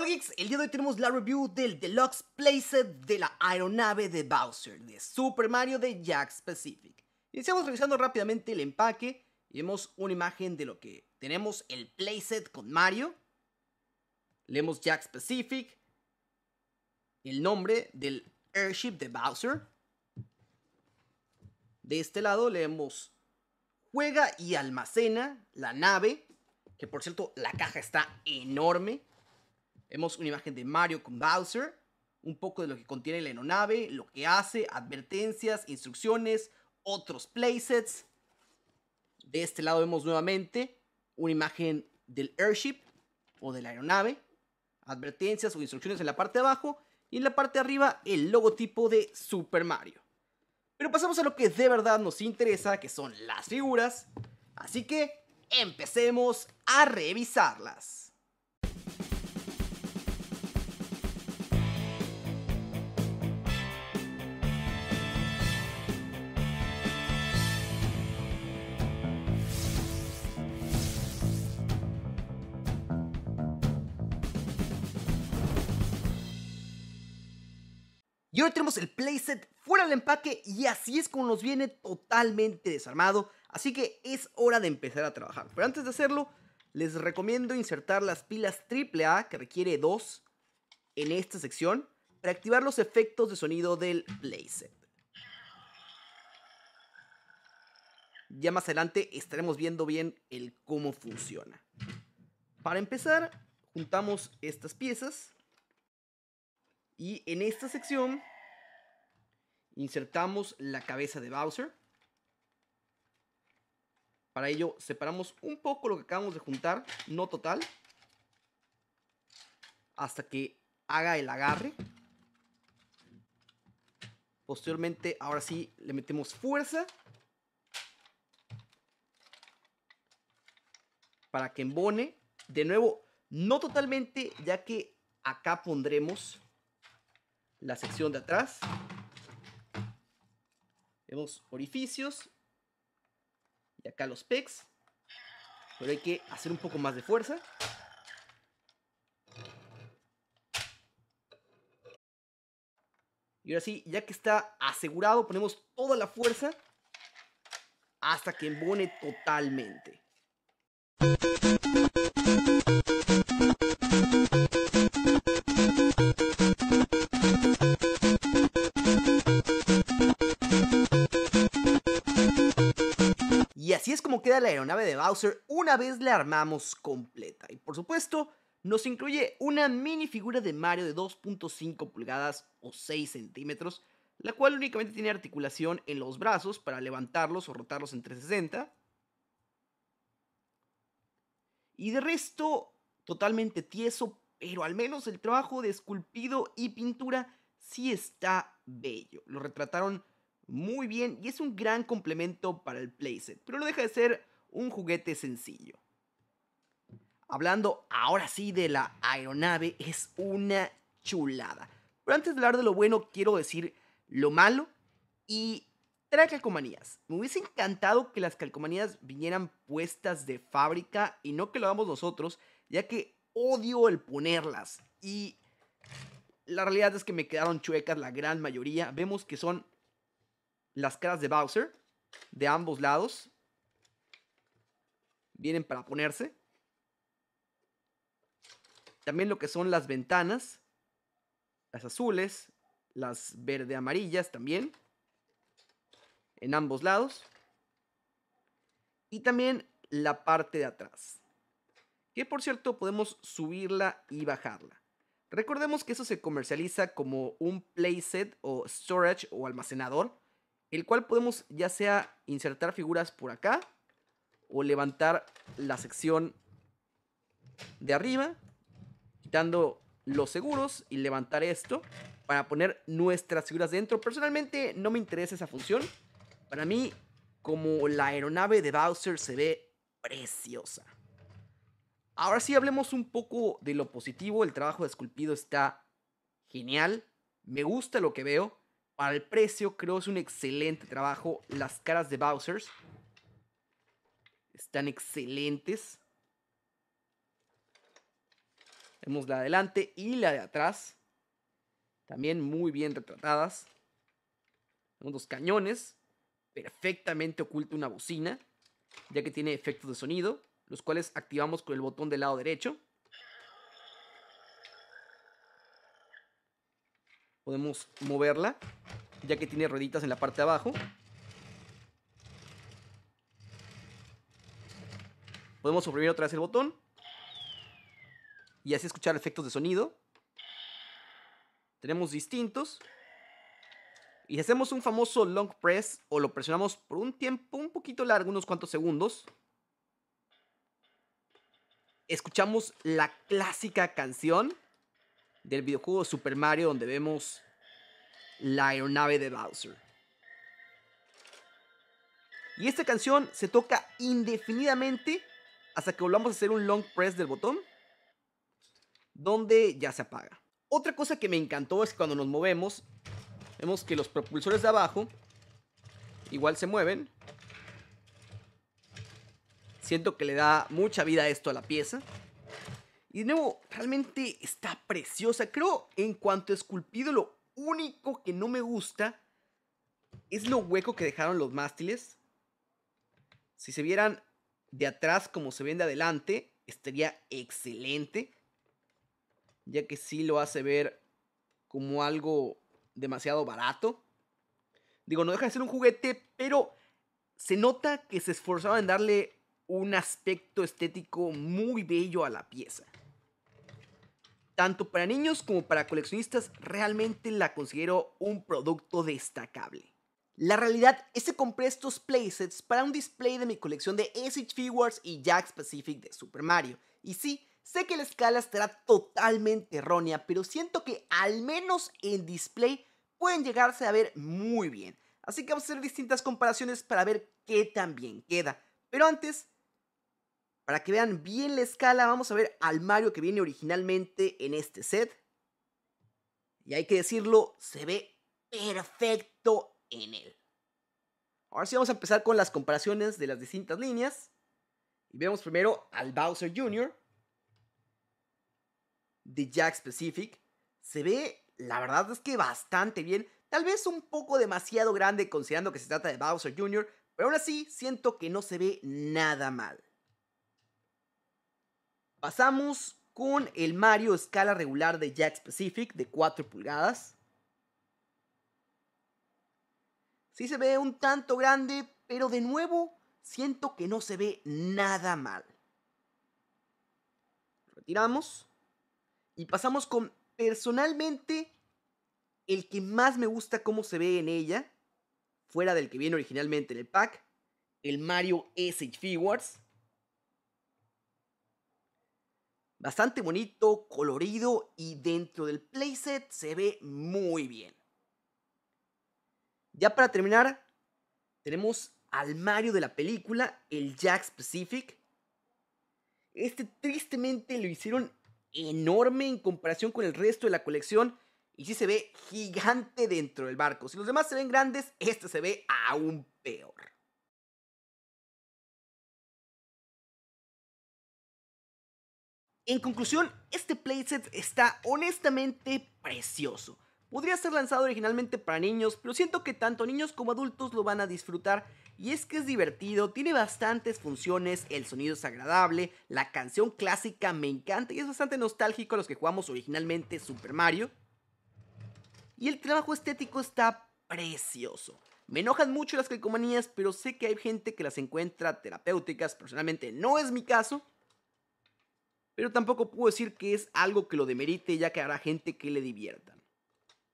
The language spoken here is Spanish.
Hola geeks, el día de hoy tenemos la review del Deluxe Playset de la aeronave de Bowser de Super Mario de Jack Specific Iniciamos revisando rápidamente el empaque y vemos una imagen de lo que tenemos el playset con Mario. Leemos Jack Specific el nombre del airship de Bowser. De este lado leemos juega y almacena la nave, que por cierto la caja está enorme Vemos una imagen de Mario con Bowser, un poco de lo que contiene la aeronave, lo que hace, advertencias, instrucciones, otros playsets. De este lado vemos nuevamente una imagen del airship o de la aeronave, advertencias o instrucciones en la parte de abajo y en la parte de arriba el logotipo de Super Mario. Pero pasamos a lo que de verdad nos interesa, que son las figuras. Así que empecemos a revisarlas. Y ahora tenemos el playset fuera del empaque y así es como nos viene totalmente desarmado. Así que es hora de empezar a trabajar. Pero antes de hacerlo, les recomiendo insertar las pilas AAA que requiere dos en esta sección para activar los efectos de sonido del playset. Ya más adelante estaremos viendo bien el cómo funciona. Para empezar, juntamos estas piezas y en esta sección Insertamos la cabeza de Bowser. Para ello separamos un poco lo que acabamos de juntar, no total. Hasta que haga el agarre. Posteriormente, ahora sí, le metemos fuerza. Para que embone. De nuevo, no totalmente, ya que acá pondremos la sección de atrás. Vemos orificios. Y acá los pecs. Pero hay que hacer un poco más de fuerza. Y ahora sí, ya que está asegurado, ponemos toda la fuerza hasta que embone totalmente. queda la aeronave de Bowser una vez la armamos completa. Y por supuesto, nos incluye una minifigura de Mario de 2.5 pulgadas o 6 centímetros, la cual únicamente tiene articulación en los brazos para levantarlos o rotarlos en 360. Y de resto, totalmente tieso, pero al menos el trabajo de esculpido y pintura sí está bello. Lo retrataron muy bien y es un gran complemento para el playset, pero no deja de ser un juguete sencillo. Hablando ahora sí de la aeronave, es una chulada. Pero antes de hablar de lo bueno, quiero decir lo malo y trae calcomanías. Me hubiese encantado que las calcomanías vinieran puestas de fábrica y no que lo hagamos nosotros, ya que odio el ponerlas. Y la realidad es que me quedaron chuecas la gran mayoría. Vemos que son las caras de Bowser de ambos lados. Vienen para ponerse. También lo que son las ventanas. Las azules. Las verde amarillas también. En ambos lados. Y también la parte de atrás. Que por cierto podemos subirla y bajarla. Recordemos que eso se comercializa como un playset o storage o almacenador el cual podemos ya sea insertar figuras por acá o levantar la sección de arriba, quitando los seguros y levantar esto para poner nuestras figuras dentro. Personalmente no me interesa esa función. Para mí, como la aeronave de Bowser se ve preciosa. Ahora sí hablemos un poco de lo positivo. El trabajo de esculpido está genial. Me gusta lo que veo. Para el precio, creo que es un excelente trabajo. Las caras de Bowser están excelentes. Vemos la de adelante y la de atrás. También muy bien retratadas. Tenemos dos cañones. Perfectamente oculta una bocina, ya que tiene efectos de sonido, los cuales activamos con el botón del lado derecho. Podemos moverla, ya que tiene rueditas en la parte de abajo. Podemos suprimir otra vez el botón. Y así escuchar efectos de sonido. Tenemos distintos. Y hacemos un famoso long press o lo presionamos por un tiempo un poquito largo, unos cuantos segundos, escuchamos la clásica canción del videojuego Super Mario donde vemos la aeronave de Bowser. Y esta canción se toca indefinidamente hasta que volvamos a hacer un long press del botón, donde ya se apaga. Otra cosa que me encantó es cuando nos movemos, vemos que los propulsores de abajo igual se mueven. Siento que le da mucha vida esto a la pieza. Y de nuevo, realmente está preciosa. Creo en cuanto a esculpido, lo único que no me gusta es lo hueco que dejaron los mástiles. Si se vieran de atrás como se ven de adelante, estaría excelente. Ya que sí lo hace ver como algo demasiado barato. Digo, no deja de ser un juguete, pero se nota que se esforzaba en darle un aspecto estético muy bello a la pieza. Tanto para niños como para coleccionistas, realmente la considero un producto destacable. La realidad es que compré estos playsets para un display de mi colección de SH Figures y Jack Specific de Super Mario. Y sí, sé que la escala estará totalmente errónea, pero siento que al menos en display pueden llegarse a ver muy bien. Así que vamos a hacer distintas comparaciones para ver qué tan bien queda. Pero antes, para que vean bien la escala, vamos a ver al Mario que viene originalmente en este set. Y hay que decirlo, se ve perfecto en él. Ahora sí vamos a empezar con las comparaciones de las distintas líneas. Y vemos primero al Bowser Jr. de Jack Specific. Se ve, la verdad es que bastante bien. Tal vez un poco demasiado grande considerando que se trata de Bowser Jr. Pero aún así siento que no se ve nada mal. Pasamos con el Mario escala regular de Jack Specific de 4 pulgadas. Sí se ve un tanto grande, pero de nuevo siento que no se ve nada mal. Retiramos y pasamos con personalmente el que más me gusta cómo se ve en ella, fuera del que viene originalmente en el pack, el Mario SH Figures. Bastante bonito, colorido y dentro del playset se ve muy bien. Ya para terminar, tenemos al Mario de la película, el Jack Specific Este tristemente lo hicieron enorme en comparación con el resto de la colección y sí se ve gigante dentro del barco. Si los demás se ven grandes, este se ve aún peor. En conclusión, este playset está honestamente precioso. Podría ser lanzado originalmente para niños, pero siento que tanto niños como adultos lo van a disfrutar. Y es que es divertido, tiene bastantes funciones, el sonido es agradable, la canción clásica me encanta y es bastante nostálgico a los que jugamos originalmente Super Mario. Y el trabajo estético está precioso. Me enojan mucho las calcomanías, pero sé que hay gente que las encuentra terapéuticas, personalmente no es mi caso pero tampoco puedo decir que es algo que lo demerite ya que habrá gente que le divierta.